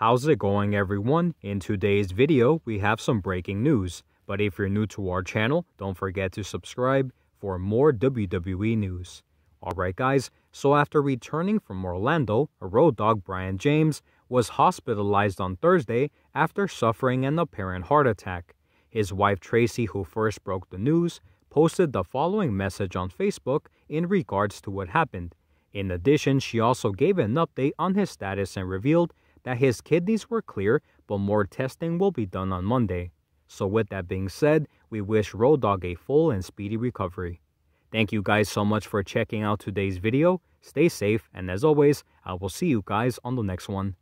How's it going everyone? In today's video, we have some breaking news. But if you're new to our channel, don't forget to subscribe for more WWE news. Alright guys, so after returning from Orlando, road dog Brian James was hospitalized on Thursday after suffering an apparent heart attack. His wife Tracy, who first broke the news, posted the following message on Facebook in regards to what happened. In addition, she also gave an update on his status and revealed that his kidneys were clear, but more testing will be done on Monday. So with that being said, we wish Road Dog a full and speedy recovery. Thank you guys so much for checking out today's video. Stay safe, and as always, I will see you guys on the next one.